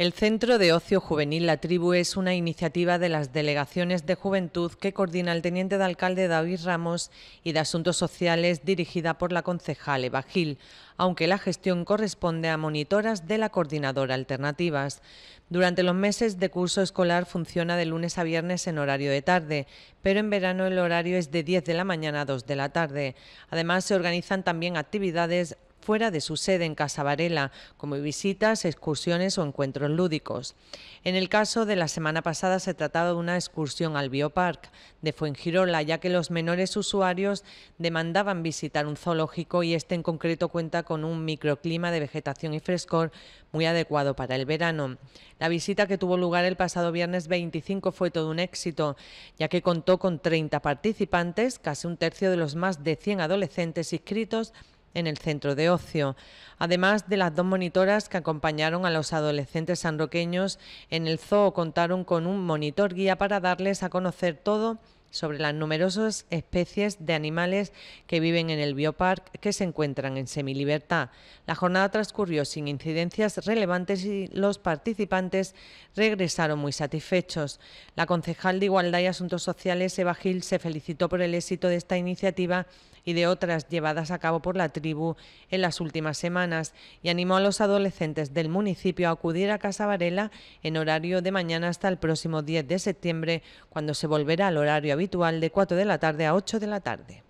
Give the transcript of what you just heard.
El Centro de Ocio Juvenil La Tribu es una iniciativa de las delegaciones de juventud que coordina el teniente de alcalde David Ramos y de Asuntos Sociales dirigida por la concejal Eva Gil, aunque la gestión corresponde a monitoras de la coordinadora Alternativas. Durante los meses de curso escolar funciona de lunes a viernes en horario de tarde, pero en verano el horario es de 10 de la mañana a 2 de la tarde. Además, se organizan también actividades fuera de su sede en Casa Varela, como visitas, excursiones o encuentros lúdicos. En el caso de la semana pasada se trataba de una excursión al Biopark de Fuengirola, ya que los menores usuarios demandaban visitar un zoológico y este en concreto cuenta con un microclima de vegetación y frescor muy adecuado para el verano. La visita que tuvo lugar el pasado viernes 25 fue todo un éxito, ya que contó con 30 participantes, casi un tercio de los más de 100 adolescentes inscritos en el centro de ocio, además de las dos monitoras que acompañaron a los adolescentes sanroqueños en el zoo, contaron con un monitor guía para darles a conocer todo sobre las numerosas especies de animales que viven en el biopark que se encuentran en semilibertad. La jornada transcurrió sin incidencias relevantes y los participantes regresaron muy satisfechos. La concejal de Igualdad y Asuntos Sociales, Eva Gil, se felicitó por el éxito de esta iniciativa y de otras llevadas a cabo por la tribu en las últimas semanas y animó a los adolescentes del municipio a acudir a Casa Varela en horario de mañana hasta el próximo 10 de septiembre, cuando se volverá al horario habitual de 4 de la tarde a 8 de la tarde.